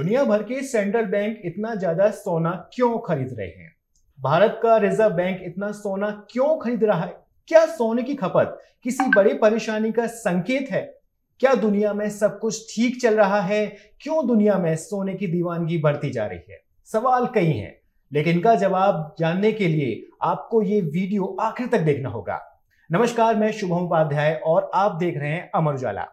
दुनिया भर के सेंट्रल बैंक इतना ज्यादा सोना क्यों खरीद रहे हैं भारत का रिजर्व बैंक इतना सोना क्यों खरीद रहा है क्या सोने की खपत किसी बड़ी परेशानी का संकेत है क्या दुनिया में सब कुछ ठीक चल रहा है क्यों दुनिया में सोने की दीवानगी बढ़ती जा रही है सवाल कई हैं लेकिन इनका जवाब जानने के लिए आपको ये वीडियो आखिर तक देखना होगा नमस्कार मैं शुभम उपाध्याय और आप देख रहे हैं अमर उजाला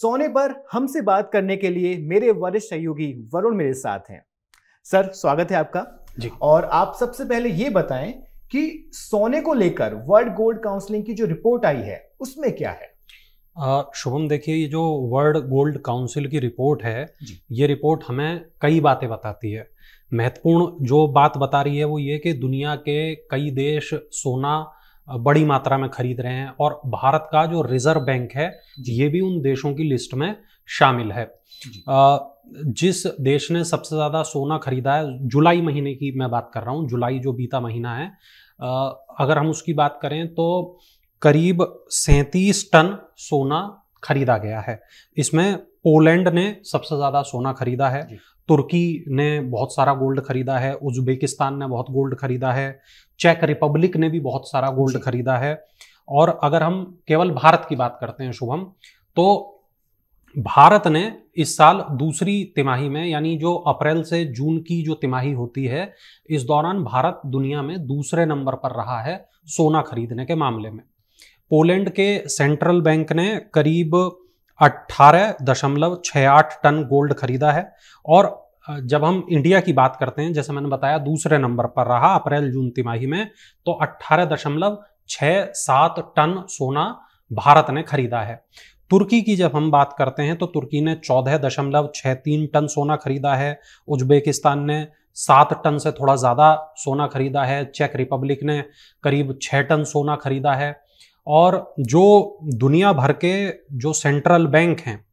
सोने पर हमसे बात करने के लिए मेरे वरिष्ठ सहयोगी वरुण मेरे साथ हैं सर स्वागत है आपका जी और आप सबसे पहले ये बताएं कि सोने को लेकर वर्ल्ड गोल्ड काउंसलिंग की जो रिपोर्ट आई है उसमें क्या है शुभम देखिए ये जो वर्ल्ड गोल्ड काउंसिल की रिपोर्ट है ये रिपोर्ट हमें कई बातें बताती है महत्वपूर्ण जो बात बता रही है वो ये कि दुनिया के कई देश सोना बड़ी मात्रा में खरीद रहे हैं और भारत का जो रिजर्व बैंक है ये भी उन देशों की लिस्ट में शामिल है जिस देश ने सबसे ज़्यादा सोना खरीदा है जुलाई महीने की मैं बात कर रहा हूँ जुलाई जो बीता महीना है अगर हम उसकी बात करें तो करीब सैंतीस टन सोना खरीदा गया है इसमें पोलैंड ने सबसे ज़्यादा सोना खरीदा है तुर्की ने बहुत सारा गोल्ड खरीदा है उज्बेकिस्तान ने बहुत गोल्ड खरीदा है चेक रिपब्लिक ने भी बहुत सारा गोल्ड खरीदा है और अगर हम केवल भारत की बात करते हैं शुभम तो भारत ने इस साल दूसरी तिमाही में यानी जो अप्रैल से जून की जो तिमाही होती है इस दौरान भारत दुनिया में दूसरे नंबर पर रहा है सोना खरीदने के मामले में पोलैंड के सेंट्रल बैंक ने करीब अट्ठारह दशमलव छः आठ टन गोल्ड खरीदा है और जब हम इंडिया की बात करते हैं जैसे मैंने बताया दूसरे नंबर पर रहा अप्रैल जून तिमाही में तो अट्ठारह दशमलव सात टन सोना भारत ने खरीदा है तुर्की की जब हम बात करते हैं तो तुर्की ने चौदह दशमलव छः तीन टन सोना खरीदा है उज्बेकिस्तान ने सात टन से थोड़ा ज़्यादा सोना खरीदा है चेक रिपब्लिक ने करीब छः टन सोना खरीदा है और जो दुनिया भर के जो सेंट्रल बैंक हैं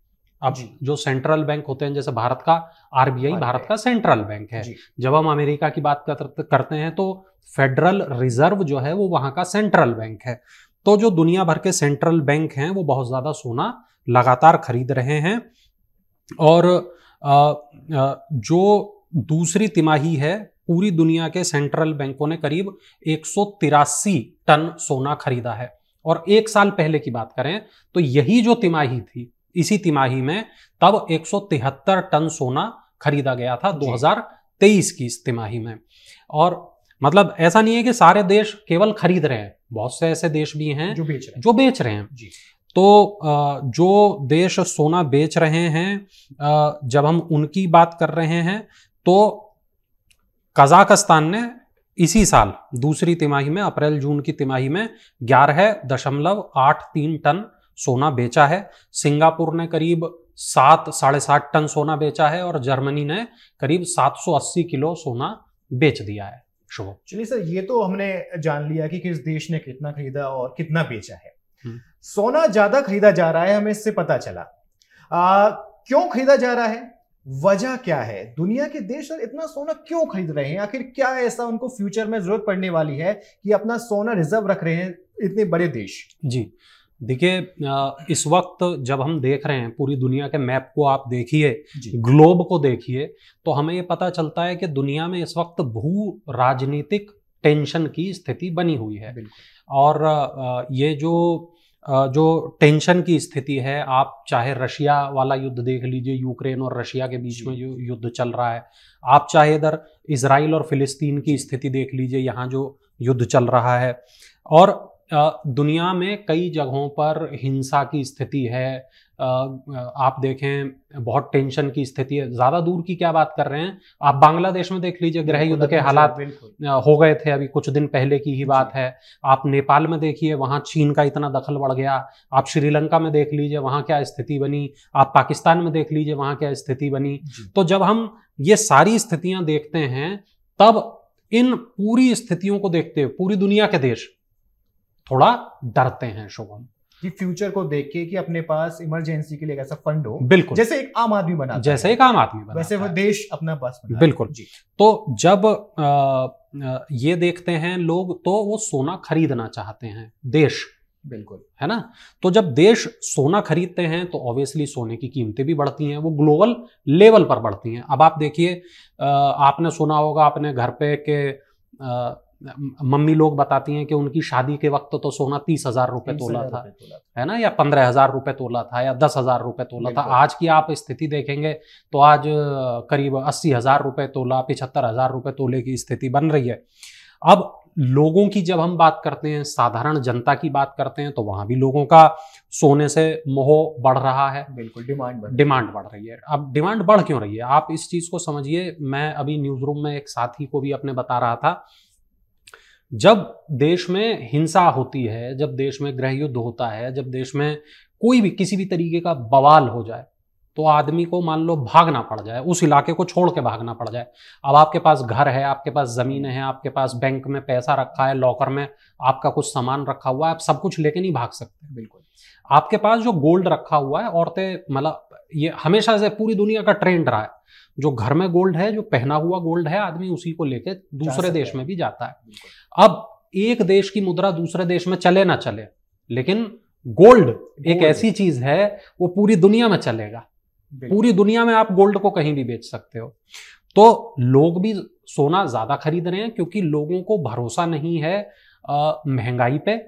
अब जो सेंट्रल बैंक होते हैं जैसे भारत का आरबीआई भारत का सेंट्रल बैंक है जब हम अमेरिका की बात करते हैं तो फेडरल रिजर्व जो है वो वहां का सेंट्रल बैंक है तो जो दुनिया भर के सेंट्रल बैंक हैं वो बहुत ज़्यादा सोना लगातार खरीद रहे हैं और जो दूसरी तिमाही है पूरी दुनिया के सेंट्रल बैंकों ने करीब एक टन सोना खरीदा है और एक साल पहले की बात करें तो यही जो तिमाही थी इसी तिमाही में तब एक टन सोना खरीदा गया था 2023 की इस तिमाही में और मतलब ऐसा नहीं है कि सारे देश केवल खरीद रहे हैं बहुत से ऐसे देश भी हैं जो बेच रहे हैं जो बेच रहे हैं जी तो जो देश सोना बेच रहे हैं जब हम उनकी बात कर रहे हैं तो कजाकिस्तान ने इसी साल दूसरी तिमाही में अप्रैल जून की तिमाही में ग्यारह दशमलव आठ तीन टन सोना बेचा है सिंगापुर ने करीब सात साढ़े सात टन सोना बेचा है और जर्मनी ने करीब 780 किलो सोना बेच दिया है शुभम चलिए सर ये तो हमने जान लिया कि किस देश ने कितना खरीदा और कितना बेचा है हम्म। सोना ज्यादा खरीदा जा रहा है हमें इससे पता चला आ, क्यों खरीदा जा रहा है वजह क्या है दुनिया के देश और इतना सोना क्यों खरीद रहे हैं आखिर क्या ऐसा उनको फ्यूचर में जरूरत पड़ने वाली है कि अपना सोना रिजर्व रख रहे हैं इतने बड़े देश जी देखिए इस वक्त जब हम देख रहे हैं पूरी दुनिया के मैप को आप देखिए ग्लोब को देखिए तो हमें ये पता चलता है कि दुनिया में इस वक्त भू राजनीतिक टेंशन की स्थिति बनी हुई है और ये जो जो टेंशन की स्थिति है आप चाहे रशिया वाला युद्ध देख लीजिए यूक्रेन और रशिया के बीच में जो युद्ध चल रहा है आप चाहे इधर इसराइल और फिलिस्तीन की स्थिति देख लीजिए यहाँ जो युद्ध चल रहा है और दुनिया में कई जगहों पर हिंसा की स्थिति है आप देखें बहुत टेंशन की स्थिति है ज़्यादा दूर की क्या बात कर रहे हैं आप बांग्लादेश में देख लीजिए ग्रह युद्ध के हालात हो गए थे अभी कुछ दिन पहले की ही बात है आप नेपाल में देखिए वहां चीन का इतना दखल बढ़ गया आप श्रीलंका में देख लीजिए वहां क्या स्थिति बनी आप पाकिस्तान में देख लीजिए वहां क्या स्थिति बनी तो जब हम ये सारी स्थितियां देखते हैं तब इन पूरी स्थितियों को देखते हुए पूरी दुनिया के देश थोड़ा डरते हैं शुभम कि फ्यूचर को देख के कि अपने पास इमरजेंसी के लिए ऐसा फंड हो बिल्कुल जैसे एक आम आदमी बना जैसे एक आम आदमी बना वैसे वो देश अपना पास बना बिल्कुल जी तो जब ये देखते हैं लोग तो वो सोना खरीदना चाहते हैं देश बिल्कुल है ना तो जब देश सोना खरीदते हैं तो ऑब्वियसली सोने की कीमतें भी बढ़ती हैं वो ग्लोबल लेवल पर बढ़ती हैं अब आप देखिए आपने सुना होगा अपने घर पे के आ, मम्मी लोग बताती हैं कि उनकी शादी के वक्त तो सोना तीस हजार रुपये तोला था है ना या पंद्रह हजार रुपये तोला था या दस हजार रुपये तोला था आज की आप स्थिति देखेंगे तो आज करीब अस्सी हजार रुपये तोला पिछहत्तर हजार रुपये तोले की स्थिति बन रही है अब लोगों की जब हम बात करते हैं साधारण जनता की बात करते हैं तो वहां भी लोगों का सोने से मोह बढ़ रहा है बिल्कुल डिमांड बढ़ डिमांड बढ़ रही है अब डिमांड बढ़ क्यों रही है आप इस चीज को समझिए मैं अभी न्यूज रूम में एक साथी को भी अपने बता रहा था जब देश में हिंसा होती है जब देश में गृह युद्ध होता है जब देश में कोई भी किसी भी तरीके का बवाल हो जाए तो आदमी को मान लो भागना पड़ जाए उस इलाके को छोड़ के भागना पड़ जाए अब आपके पास घर है आपके पास ज़मीन है आपके पास बैंक में पैसा रखा है लॉकर में आपका कुछ सामान रखा हुआ है आप सब कुछ लेके नहीं भाग सकते बिल्कुल आपके पास जो गोल्ड रखा हुआ है औरतें मतलब ये हमेशा से पूरी दुनिया का ट्रेंड रहा है जो घर में गोल्ड है जो पहना हुआ गोल्ड है आदमी उसी को लेके दूसरे देश में भी जाता है अब एक देश की मुद्रा दूसरे देश में चले ना चले लेकिन गोल्ड एक ऐसी चीज है वो पूरी दुनिया में चलेगा पूरी दुनिया में आप गोल्ड को कहीं भी बेच सकते हो तो लोग भी सोना ज्यादा खरीद रहे हैं क्योंकि लोगों को भरोसा नहीं है महंगाई पे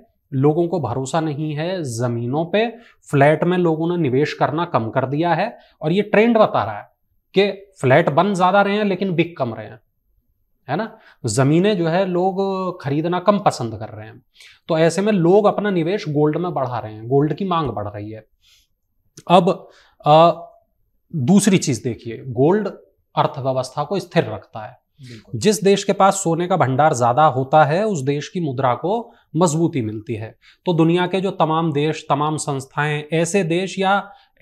लोगों को भरोसा नहीं है जमीनों पे फ्लैट में लोगों ने निवेश करना कम कर दिया है और ये ट्रेंड बता रहा है कि फ्लैट बन ज्यादा रहे हैं लेकिन बिक कम रहे हैं है ना जमीनें जो है लोग खरीदना कम पसंद कर रहे हैं तो ऐसे में लोग अपना निवेश गोल्ड में बढ़ा रहे हैं गोल्ड की मांग बढ़ रही है अब आ, दूसरी चीज देखिए गोल्ड अर्थव्यवस्था को स्थिर रखता है जिस देश के पास सोने का भंडार ज्यादा होता है उस देश की मुद्रा को मजबूती मिलती है तो दुनिया के जो तमाम देश तमाम संस्थाएं ऐसे देश या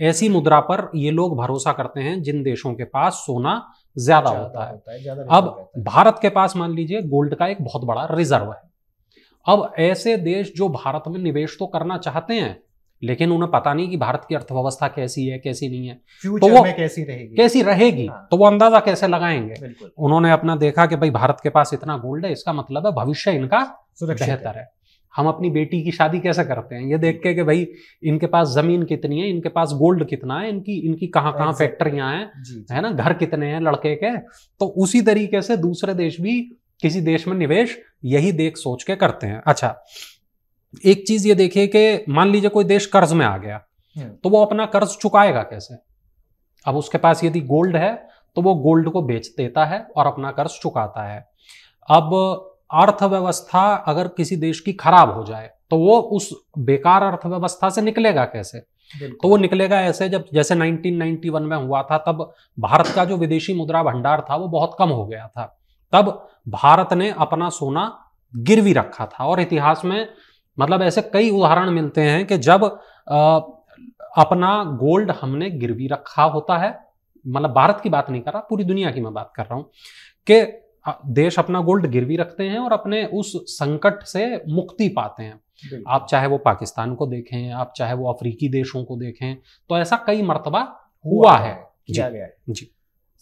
ऐसी मुद्रा पर ये लोग भरोसा करते हैं जिन देशों के पास सोना ज्यादा होता है, होता है अब है। भारत के पास मान लीजिए गोल्ड का एक बहुत बड़ा रिजर्व है अब ऐसे देश जो भारत में निवेश तो करना चाहते हैं लेकिन उन्हें पता नहीं कि भारत की अर्थव्यवस्था कैसी है कैसी नहीं है तो वो में कैसी रहेगी कैसी रहेगी हाँ। तो वो अंदाजा कैसे लगाएंगे उन्होंने अपना देखा कि भाई भारत के पास इतना गोल्ड है इसका मतलब है भविष्य इनका बेहतर है हम अपनी बेटी की शादी कैसे करते हैं ये देख के कि भाई इनके पास जमीन कितनी है इनके पास गोल्ड कितना है इनकी इनकी कहाँ कहाँ फैक्ट्रियां हैं है ना घर कितने हैं लड़के के तो उसी तरीके से दूसरे देश भी किसी देश में निवेश यही देख सोच के करते हैं अच्छा एक चीज ये देखिए कि मान लीजिए कोई देश कर्ज में आ गया हम्म। तो वो अपना कर्ज चुकाएगा कैसे अब उसके पास यदि गोल्ड है तो वो गोल्ड को बेच देता है और अपना कर्ज चुकाता है अब अर्थव्यवस्था अगर किसी देश की खराब हो जाए तो वो उस बेकार अर्थव्यवस्था से निकलेगा कैसे तो वो निकलेगा ऐसे जब जैसे 1991 में हुआ था तब भारत का जो विदेशी मुद्रा भंडार था वो बहुत कम हो गया था तब भारत ने अपना सोना गिरवी रखा था और इतिहास में मतलब ऐसे कई उदाहरण मिलते हैं कि जब आ, अपना गोल्ड हमने गिरवी रखा होता है मतलब भारत की बात नहीं कर रहा पूरी दुनिया की मैं बात कर रहा हूं कि देश अपना गोल्ड गिरवी रखते हैं और अपने उस संकट से मुक्ति पाते हैं आप चाहे वो पाकिस्तान को देखें आप चाहे वो अफ्रीकी देशों को देखें तो ऐसा कई मरतबा हुआ, हुआ है किया गया है जी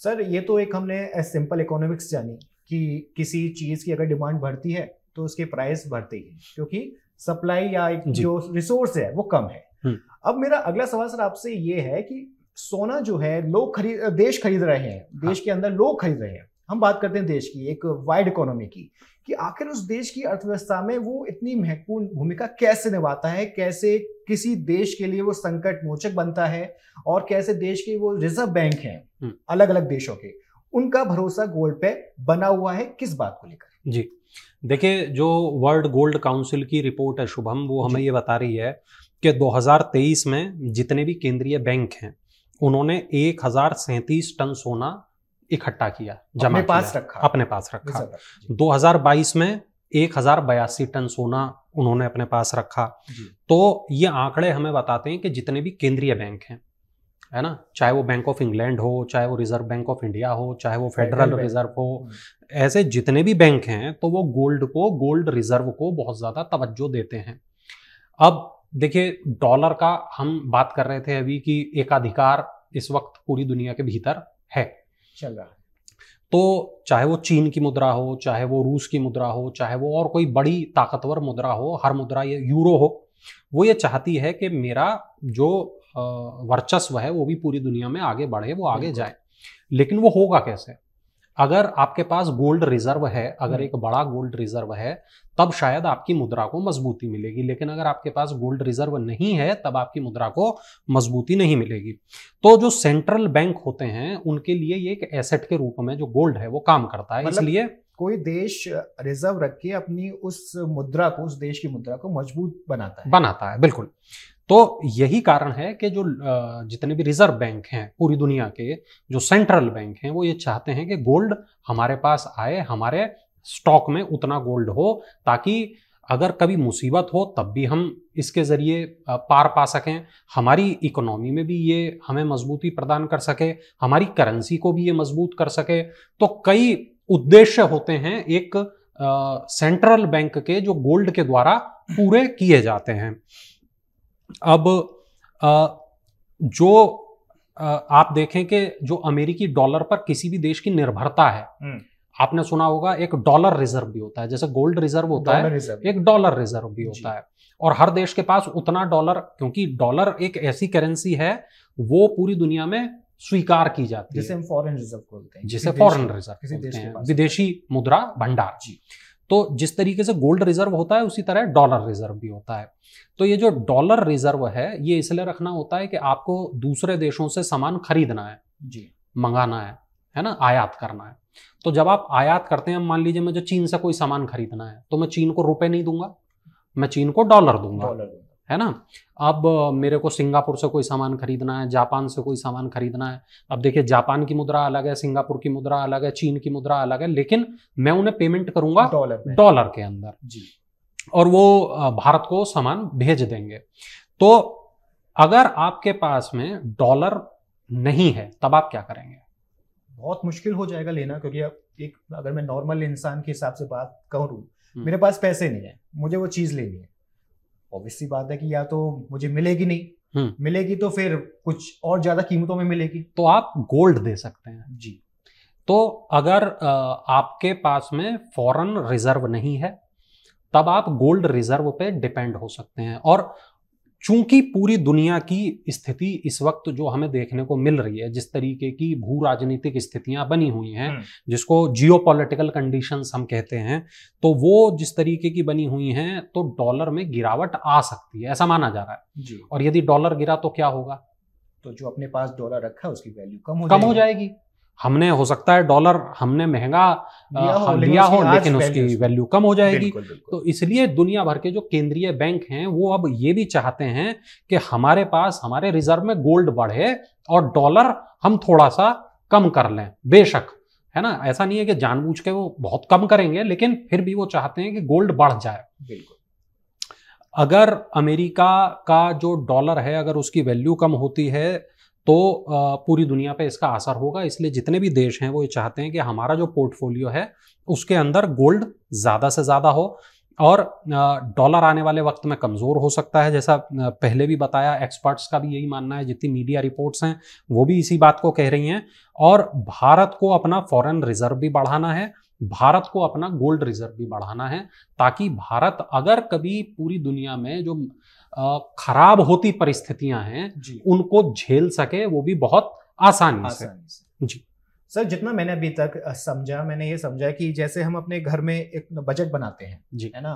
सर ये तो एक हमने सिंपल इकोनॉमिक्स जानी कि किसी चीज़ की अगर डिमांड बढ़ती है तो उसके प्राइस बढ़ते ही क्योंकि सप्लाई या एक जो रिसोर्स है वो कम है हम्म। अब मेरा अगला सवाल सर आपसे ये है कि सोना जो है लोग खरीद देश खरीद रहे हैं हाँ। देश हाँ। के अंदर लोग खरीद रहे हैं हम बात करते हैं देश की एक वाइड इकोनॉमी की कि आखिर उस देश की अर्थव्यवस्था में वो इतनी महत्वपूर्ण भूमिका कैसे निभाता है कैसे किसी देश के लिए वो संकट मोचक बनता है और कैसे देश के वो रिजर्व बैंक हैं हम्म। अलग अलग देशों के उनका भरोसा गोल्ड पे बना हुआ है किस बात को लेकर जी देखिए जो वर्ल्ड गोल्ड काउंसिल की रिपोर्ट है शुभम वो हमें ये बता रही है कि 2023 में जितने भी केंद्रीय बैंक हैं उन्होंने एक हजार टन सोना इकट्ठा किया जमा अपने पास रखा अपने पास रखा 2022 में एक हजार बयासी टन सोना उन्होंने अपने पास रखा तो ये आंकड़े हमें बताते हैं कि जितने भी केंद्रीय बैंक हैं है ना चाहे वो बैंक ऑफ इंग्लैंड हो चाहे वो रिजर्व बैंक ऑफ इंडिया हो चाहे वो फेडरल रिजर्व हो hmm. ऐसे जितने भी बैंक हैं तो वो गोल्ड को गोल्ड रिजर्व को बहुत ज़्यादा तवज्जो देते हैं अब देखिए डॉलर का हम बात कर रहे थे अभी कि एकाधिकार इस वक्त पूरी दुनिया के भीतर है चल रहा है तो चाहे वो चीन की मुद्रा हो चाहे वो रूस की मुद्रा हो चाहे वो और कोई बड़ी ताकतवर मुद्रा हो हर मुद्रा ये यूरो हो वो ये चाहती है कि मेरा जो वर्चस्व है वो भी पूरी दुनिया में आगे बढ़े वो आगे जाए लेकिन वो होगा कैसे अगर आपके पास गोल्ड रिजर्व है अगर हम्म। एक बड़ा गोल्ड रिजर्व है तब शायद आपकी मुद्रा को मजबूती मिलेगी लेकिन अगर आपके पास गोल्ड रिजर्व नहीं है तब आपकी मुद्रा को मजबूती नहीं मिलेगी तो जो सेंट्रल बैंक होते हैं उनके लिए ये एक एसेट के रूप में जो गोल्ड है वो काम करता है मतलब इसलिए कोई देश रिजर्व रख के अपनी उस मुद्रा को उस देश की मुद्रा को मजबूत बनाता है बनाता है बिल्कुल तो यही कारण है कि जो जितने भी रिजर्व बैंक हैं पूरी दुनिया के जो सेंट्रल बैंक हैं वो ये चाहते हैं कि गोल्ड हमारे पास आए हमारे स्टॉक में उतना गोल्ड हो ताकि अगर कभी मुसीबत हो तब भी हम इसके ज़रिए पार पा सकें हमारी इकोनॉमी में भी ये हमें मजबूती प्रदान कर सके हमारी करेंसी को भी ये मजबूत कर सके तो कई उद्देश्य होते हैं एक सेंट्रल बैंक के जो गोल्ड के द्वारा पूरे किए जाते हैं अब आ, जो आ, आप देखें कि जो अमेरिकी डॉलर पर किसी भी देश की निर्भरता है हम्म। आपने सुना होगा एक डॉलर रिजर्व भी होता है जैसे गोल्ड रिजर्व होता है एक डॉलर रिजर्व भी होता है और हर देश के पास उतना डॉलर क्योंकि डॉलर एक ऐसी करेंसी है वो पूरी दुनिया में स्वीकार की जाती जिसे है फॉरेन रिजर्व बोलते हैं जिसे फॉरेन रिजर्व किसी देश के विदेशी मुद्रा भंडार जी तो जिस तरीके से गोल्ड रिजर्व होता है उसी तरह डॉलर रिजर्व भी होता है तो ये जो डॉलर रिजर्व है ये इसलिए रखना होता है कि आपको दूसरे देशों से सामान खरीदना है जी मंगाना है है ना आयात करना है तो जब आप आयात करते हैं मान लीजिए मुझे चीन से कोई सामान खरीदना है तो मैं चीन को रुपए नहीं दूंगा मैं चीन को डॉलर दूंगा डॉलर है ना अब मेरे को सिंगापुर से कोई सामान खरीदना है जापान से कोई सामान खरीदना है अब देखिए जापान की मुद्रा अलग है सिंगापुर की मुद्रा अलग है चीन की मुद्रा अलग है लेकिन मैं उन्हें पेमेंट करूंगा डॉलर डॉलर के अंदर जी और वो भारत को सामान भेज देंगे तो अगर आपके पास में डॉलर नहीं है तब आप क्या करेंगे बहुत मुश्किल हो जाएगा लेना क्योंकि अब एक अगर मैं नॉर्मल इंसान के हिसाब से बात करूं हम्म। मेरे पास पैसे नहीं है मुझे वो चीज़ लेनी है ऑब्वियसली बात है कि या तो मुझे मिलेगी नहीं हम्म। मिलेगी तो फिर कुछ और ज्यादा कीमतों में मिलेगी तो आप गोल्ड दे सकते हैं जी तो अगर आपके पास में फॉरेन रिजर्व नहीं है तब आप गोल्ड रिजर्व पे डिपेंड हो सकते हैं और चूंकि पूरी दुनिया की स्थिति इस वक्त जो हमें देखने को मिल रही है जिस तरीके की भू राजनीतिक स्थितियां बनी हुई हैं हम्म। जिसको जियो पोलिटिकल कंडीशन हम कहते हैं तो वो जिस तरीके की बनी हुई हैं तो डॉलर में गिरावट आ सकती है ऐसा माना जा रहा है और यदि डॉलर गिरा तो क्या होगा तो जो अपने पास डॉलर रखा है उसकी वैल्यू कम हो कम हो जाएगी हमने हो सकता है डॉलर हमने महंगा लिया हो, लिया हो लेकिन उसकी वैल्यू कम हो जाएगी बिल्कुल, बिल्कुल। तो इसलिए दुनिया भर के जो केंद्रीय बैंक हैं वो अब ये भी चाहते हैं कि हमारे पास हमारे रिजर्व में गोल्ड बढ़े और डॉलर हम थोड़ा सा कम कर लें बेशक है ना ऐसा नहीं है कि जानबूझ के वो बहुत कम करेंगे लेकिन फिर भी वो चाहते हैं कि गोल्ड बढ़ जाए बिल्कुल अगर अमेरिका का जो डॉलर है अगर उसकी वैल्यू कम होती है तो पूरी दुनिया पे इसका असर होगा इसलिए जितने भी देश हैं वो ये चाहते हैं कि हमारा जो पोर्टफोलियो है उसके अंदर गोल्ड ज़्यादा से ज़्यादा हो और डॉलर आने वाले वक्त में कमज़ोर हो सकता है जैसा पहले भी बताया एक्सपर्ट्स का भी यही मानना है जितनी मीडिया रिपोर्ट्स हैं वो भी इसी बात को कह रही हैं और भारत को अपना फॉरेन रिजर्व भी बढ़ाना है भारत को अपना गोल्ड रिजर्व भी बढ़ाना है ताकि भारत अगर कभी पूरी दुनिया में जो खराब होती परिस्थितियां हैं उनको झेल सके वो भी बहुत आसानी, से जी सर जितना मैंने अभी तक समझा मैंने ये समझा कि जैसे हम अपने घर में एक बजट बनाते हैं जी है ना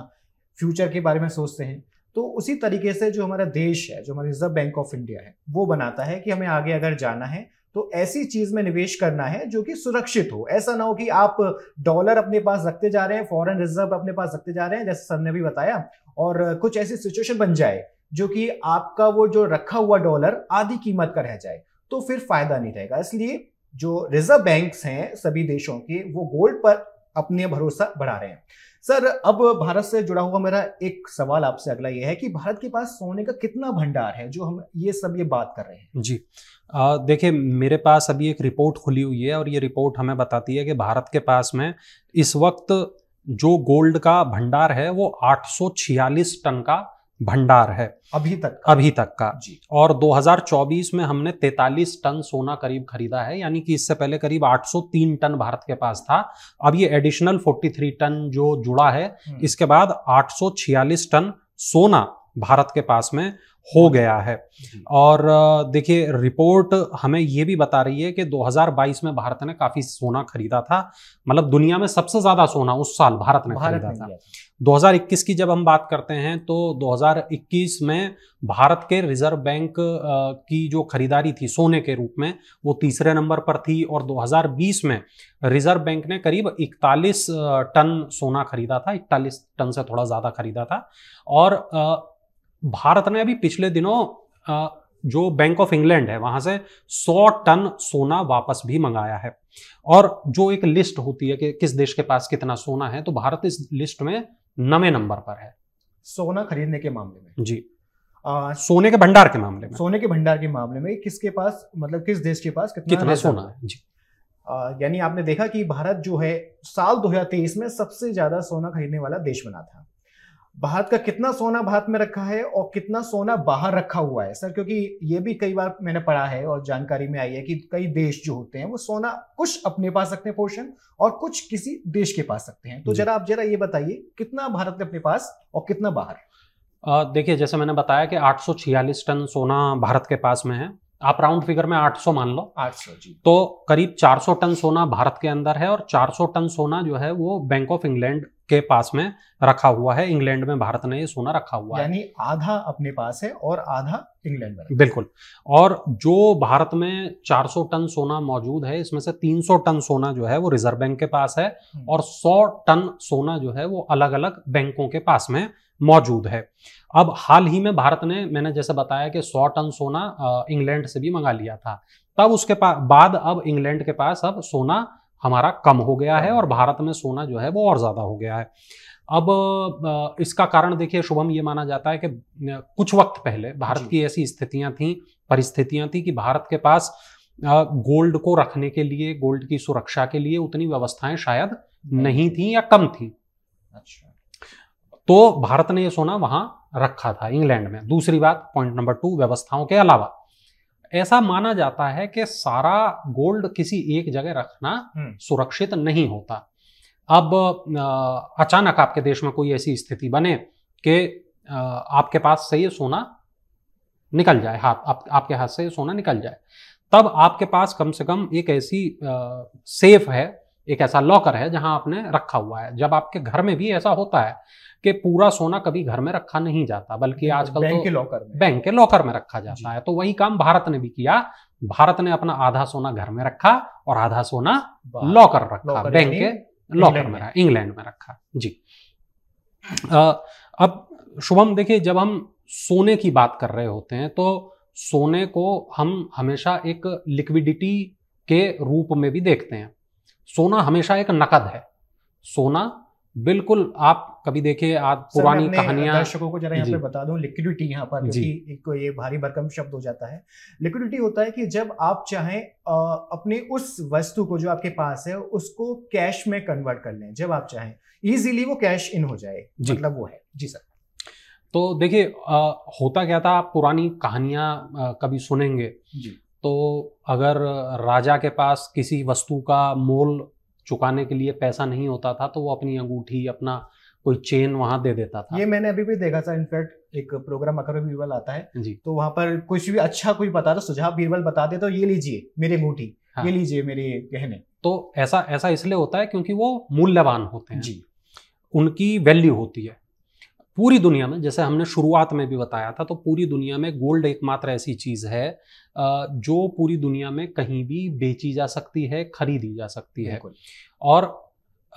फ्यूचर के बारे में सोचते हैं तो उसी तरीके से जो हमारा देश है जो हमारा रिजर्व बैंक ऑफ इंडिया है वो बनाता है कि हमें आगे अगर जाना है तो ऐसी चीज में निवेश करना है जो कि सुरक्षित हो ऐसा ना हो कि आप डॉलर अपने पास रखते जा रहे हैं फॉरेन रिजर्व अपने पास रखते जा रहे हैं जैसे सर ने भी बताया और कुछ ऐसी सिचुएशन बन जाए जो कि आपका वो जो रखा हुआ डॉलर आधी कीमत का रह जाए तो फिर फायदा नहीं रहेगा इसलिए जो रिजर्व बैंक्स हैं सभी देशों के वो गोल्ड पर अपने भरोसा बढ़ा रहे हैं सर अब भारत से जुड़ा हुआ मेरा एक सवाल आपसे अगला ये है कि भारत के पास सोने का कितना भंडार है जो हम ये सब ये बात कर रहे हैं जी देखिए मेरे पास अभी एक रिपोर्ट खुली हुई है और ये रिपोर्ट हमें बताती है कि भारत के पास में इस वक्त जो गोल्ड का भंडार है वो 846 टन का भंडार है अभी तक अभी तक का जी और 2024 में हमने 43 टन सोना करीब खरीदा है यानी कि इससे पहले करीब 803 टन भारत के पास था अब ये एडिशनल 43 टन जो जुड़ा है हम्म। इसके बाद 846 टन सोना भारत के पास में हो हाँ गया है और देखिए रिपोर्ट हमें ये भी बता रही है कि 2022 में भारत ने काफ़ी सोना खरीदा था मतलब दुनिया में सबसे ज़्यादा सोना उस साल भारत ने भारत खरीदा था 2021 की जब हम बात करते हैं तो 2021 में भारत के रिजर्व बैंक की जो खरीदारी थी सोने के रूप में वो तीसरे नंबर पर थी और 2020 में रिजर्व बैंक ने करीब 41 टन सोना खरीदा था 41 टन से थोड़ा ज़्यादा खरीदा था और भारत ने अभी पिछले दिनों जो बैंक ऑफ इंग्लैंड है वहां से 100 टन सोना वापस भी मंगाया है और जो एक लिस्ट होती है कि किस देश के पास कितना सोना है तो भारत इस लिस्ट में नवे नंबर पर है सोना खरीदने के मामले में जी आ, सोने के भंडार के मामले में सोने के भंडार के मामले में किसके पास मतलब किस देश के पास कितना, कितना सोना है जी यानी आपने देखा कि भारत जो है साल 2023 में सबसे ज्यादा सोना खरीदने वाला देश बना था भारत का कितना सोना भारत में रखा है और कितना सोना बाहर रखा हुआ है सर क्योंकि ये भी कई बार मैंने पढ़ा है और जानकारी में आई है कि कई देश जो होते हैं वो सोना कुछ अपने पास रखते हैं पोर्शन और कुछ किसी देश के पास रखते हैं तो जरा आप जरा ये बताइए कितना भारत ने अपने पास और कितना बाहर देखिए जैसे मैंने बताया कि 846 टन सोना भारत के पास में है आप राउंड फिगर में 800 मान लो 800 जी तो करीब 400 टन सोना भारत के अंदर है और 400 टन सोना जो है वो बैंक ऑफ इंग्लैंड के पास में रखा हुआ है इंग्लैंड में भारत ने ये सोना रखा हुआ यानी है यानी आधा अपने पास है और आधा इंग्लैंड में बिल्कुल और जो भारत में 400 टन सोना मौजूद है इसमें से 300 टन सोना जो है वो रिजर्व बैंक के पास है हम्म। और 100 टन सोना जो है वो अलग अलग बैंकों के पास में मौजूद है अब हाल ही में भारत ने मैंने जैसे बताया कि सौ टन सोना इंग्लैंड से भी मंगा लिया था तब उसके बाद अब इंग्लैंड के पास अब सोना हमारा कम हो गया है और भारत में सोना जो है वो और ज़्यादा हो गया है अब इसका कारण देखिए शुभम ये माना जाता है कि कुछ वक्त पहले भारत की ऐसी स्थितियां थी परिस्थितियां थी कि भारत के पास गोल्ड को रखने के लिए गोल्ड की सुरक्षा के लिए उतनी व्यवस्थाएं शायद नहीं थी या कम थी अच्छा तो भारत ने ये सोना वहां रखा था इंग्लैंड में दूसरी बात पॉइंट नंबर टू व्यवस्थाओं के अलावा ऐसा माना जाता है कि सारा गोल्ड किसी एक जगह रखना हम्म। सुरक्षित नहीं होता अब अचानक आपके देश में कोई ऐसी स्थिति बने कि आपके पास से ये सोना निकल जाए हाथ आप, आपके हाथ से ये सोना निकल जाए तब आपके पास कम से कम एक ऐसी सेफ है एक ऐसा लॉकर है जहां आपने रखा हुआ है जब आपके घर में भी ऐसा होता है कि पूरा सोना कभी घर में रखा नहीं जाता बल्कि आजकल बैंक तो के लॉकर में बैंक के लॉकर में रखा जाता है तो वही काम भारत ने भी किया भारत ने अपना आधा सोना घर में रखा और आधा सोना लॉकर रखा बैंक के लॉकर में रखा इंग्लैंड में रखा जी अब शुभम देखिए जब हम सोने की बात कर रहे होते हैं तो सोने को हम हमेशा एक लिक्विडिटी के रूप में भी देखते हैं सोना हमेशा एक नकद है सोना बिल्कुल आप कभी देखिए आप पुरानी कहानियां दर्शकों को जरा यहाँ पे बता दूं लिक्विडिटी यहाँ पर एक ये भारी भरकम शब्द हो जाता है लिक्विडिटी होता है कि जब आप चाहें अपने उस वस्तु को जो आपके पास है उसको कैश में कन्वर्ट कर लें जब आप चाहें इजीली वो कैश इन हो जाए मतलब वो है जी सर तो देखिए होता क्या था आप पुरानी कहानियां कभी सुनेंगे जी तो अगर राजा के पास किसी वस्तु का मोल चुकाने के लिए पैसा नहीं होता था तो वो अपनी अंगूठी अपना कोई चेन वहां दे देता था ये मैंने अभी भी देखा था इनफैक्ट एक प्रोग्राम अकर बीरबल आता है जी तो वहां पर कुछ भी अच्छा कोई बता दो सुझाव बीरबल बता दे तो ये लीजिए मेरी अंगूठी हाँ। ये लीजिए मेरे गहने तो ऐसा ऐसा इसलिए होता है क्योंकि वो मूल्यवान होते हैं जी उनकी वैल्यू होती है पूरी दुनिया में जैसे हमने शुरुआत में भी बताया था तो पूरी दुनिया में गोल्ड एकमात्र ऐसी चीज़ है जो पूरी दुनिया में कहीं भी बेची जा सकती है खरीदी जा सकती है और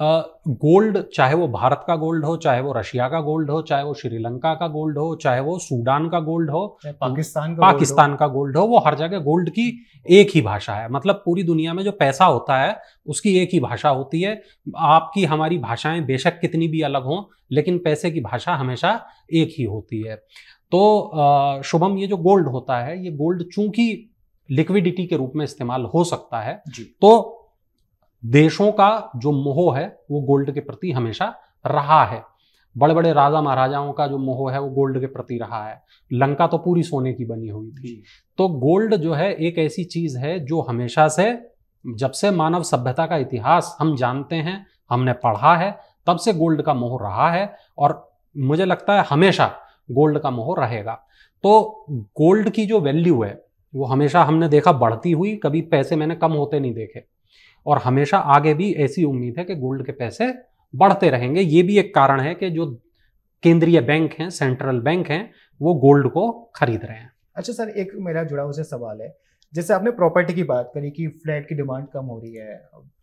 गोल्ड चाहे वो भारत का गोल्ड हो चाहे वो रशिया का गोल्ड हो चाहे वो श्रीलंका का गोल्ड हो चाहे वो सूडान का गोल्ड हो पाकिस्तान का पाकिस्तान का गोल्ड हो वो हर जगह गोल्ड की एक ही भाषा है मतलब पूरी दुनिया में जो पैसा होता है उसकी एक ही भाषा होती है आपकी हमारी भाषाएं बेशक कितनी भी अलग हों लेकिन पैसे की भाषा हमेशा एक ही होती है तो शुभम ये जो गोल्ड होता है ये गोल्ड चूंकि लिक्विडिटी के रूप में इस्तेमाल हो सकता है तो देशों का जो मोह है वो गोल्ड के प्रति हमेशा रहा है बड़े बड़े राजा महाराजाओं का जो मोह है वो गोल्ड के प्रति रहा है लंका तो पूरी सोने की बनी हुई थी तो गोल्ड जो है एक ऐसी चीज है जो हमेशा से जब से मानव सभ्यता का इतिहास हम जानते हैं हमने पढ़ा है तब से गोल्ड का मोह रहा है और मुझे लगता है हमेशा गोल्ड का मोह रहेगा तो गोल्ड की जो वैल्यू है वो हमेशा हमने देखा बढ़ती हुई कभी पैसे मैंने कम होते नहीं देखे और हमेशा आगे भी ऐसी उम्मीद है कि गोल्ड के पैसे बढ़ते रहेंगे ये भी एक कारण है कि जो केंद्रीय बैंक हैं सेंट्रल बैंक हैं वो गोल्ड को खरीद रहे हैं अच्छा सर एक मेरा जुड़ा हुआ सवाल है जैसे आपने प्रॉपर्टी की बात करी कि फ्लैट की डिमांड कम हो रही है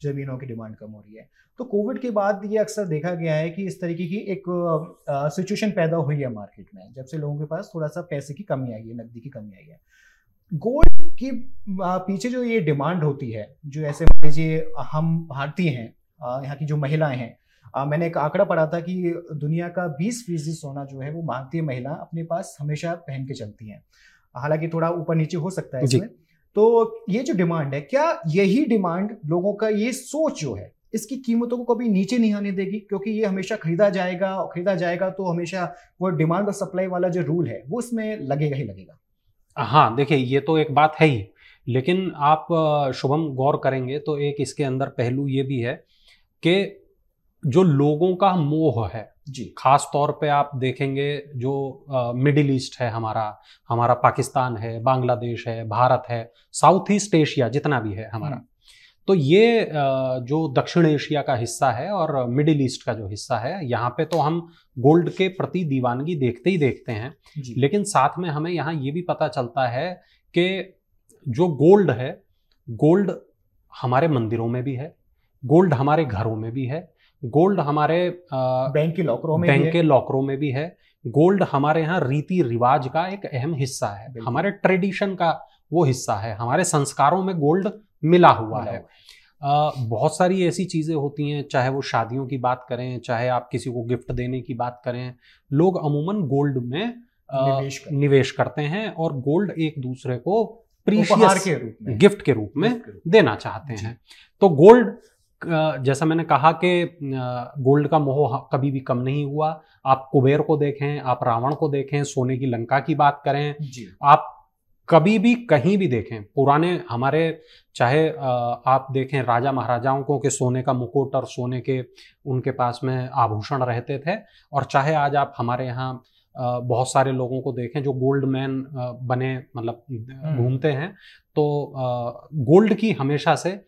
ज़मीनों की डिमांड कम हो रही है तो कोविड के बाद ये अक्सर देखा गया है कि इस तरीके की एक सिचुएशन पैदा हुई है मार्केट में जब से लोगों के पास थोड़ा सा पैसे की कमी आई है नकदी की कमी आई है गोल्ड की पीछे जो ये डिमांड होती है जो ऐसे मान लीजिए हम भारतीय हैं यहाँ की जो महिलाएं हैं आ, मैंने एक आंकड़ा पढ़ा था कि दुनिया का 20 फीसदी सोना जो है वो भारतीय महिला अपने पास हमेशा पहन के चलती हैं हालांकि थोड़ा ऊपर नीचे हो सकता है इसमें तो ये जो डिमांड है क्या यही डिमांड लोगों का ये सोच जो है इसकी कीमतों को कभी नीचे नहीं आने देगी क्योंकि ये हमेशा खरीदा जाएगा और खरीदा जाएगा तो हमेशा वो डिमांड और सप्लाई वाला जो रूल है वो इसमें लगेगा ही लगेगा हाँ देखिए ये तो एक बात है ही लेकिन आप शुभम गौर करेंगे तो एक इसके अंदर पहलू ये भी है कि जो लोगों का मोह है जी खास तौर पे आप देखेंगे जो मिडिल ईस्ट है हमारा हमारा पाकिस्तान है बांग्लादेश है भारत है साउथ ईस्ट एशिया जितना भी है हमारा हम्म। तो ये जो दक्षिण एशिया का हिस्सा है और मिडिल ईस्ट का जो हिस्सा है यहाँ पे तो हम गोल्ड के प्रति दीवानगी देखते ही देखते हैं लेकिन साथ में हमें यहाँ ये भी पता चलता है कि जो गोल्ड है गोल्ड हमारे मंदिरों में भी है गोल्ड हमारे घरों में भी है गोल्ड हमारे बैंक के लॉकरों में बैंक के लॉकरों में भी है गोल्ड हमारे यहाँ रीति रिवाज का एक अहम हिस्सा है हमारे ट्रेडिशन का वो हिस्सा है हमारे संस्कारों में गोल्ड मिला हुआ मिला है आ, बहुत सारी ऐसी चीज़ें होती हैं चाहे वो शादियों की बात करें चाहे आप किसी को गिफ्ट देने की बात करें लोग अमूमन गोल्ड में आ, निवेश, कर। निवेश करते हैं और गोल्ड एक दूसरे को प्रीशियस के रूप में गिफ्ट के रूप में देना चाहते हैं तो गोल्ड जैसा मैंने कहा कि गोल्ड का मोह कभी भी कम नहीं हुआ आप कुबेर को देखें आप रावण को देखें सोने की लंका की बात करें आप कभी भी कहीं भी देखें पुराने हमारे चाहे आप देखें राजा महाराजाओं को के सोने का मुकुट और सोने के उनके पास में आभूषण रहते थे और चाहे आज आप हमारे यहाँ बहुत सारे लोगों को देखें जो गोल्ड मैन बने मतलब हम्म। घूमते हैं तो गोल्ड की हमेशा से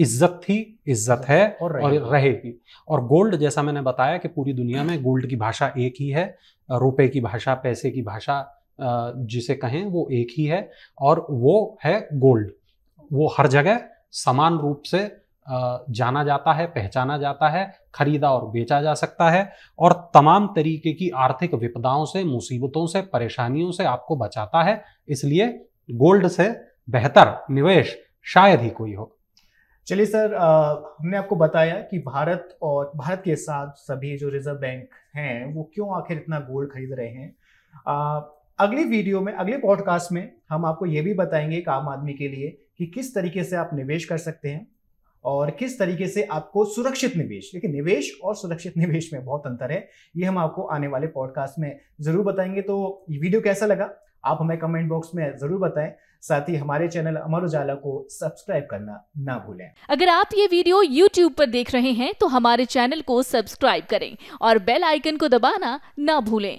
इज्जत थी इज्जत है और रहेगी और, रहे और गोल्ड जैसा मैंने बताया कि पूरी दुनिया में गोल्ड की भाषा एक ही है रुपए की भाषा पैसे की भाषा जिसे कहें वो एक ही है और वो है गोल्ड वो हर जगह समान रूप से जाना जाता है पहचाना जाता है खरीदा और बेचा जा सकता है और तमाम तरीके की आर्थिक विपदाओं से मुसीबतों से परेशानियों से आपको बचाता है इसलिए गोल्ड से बेहतर निवेश शायद ही कोई हो चलिए सर हमने आपको बताया कि भारत और भारत के साथ सभी जो रिजर्व बैंक हैं वो क्यों आखिर इतना गोल्ड खरीद रहे हैं आ, अगली वीडियो में अगले पॉडकास्ट में हम आपको ये भी बताएंगे एक आम आदमी के लिए कि किस तरीके से आप निवेश कर सकते हैं और किस तरीके से आपको सुरक्षित निवेश लेकिन निवेश और सुरक्षित निवेश में बहुत अंतर है ये हम आपको आने वाले पॉडकास्ट में ज़रूर बताएंगे तो ये वीडियो कैसा लगा आप हमें कमेंट बॉक्स में ज़रूर बताएं साथ ही हमारे चैनल अमर उजाला को सब्सक्राइब करना ना भूलें अगर आप ये वीडियो YouTube पर देख रहे हैं तो हमारे चैनल को सब्सक्राइब करें और बेल आइकन को दबाना ना भूलें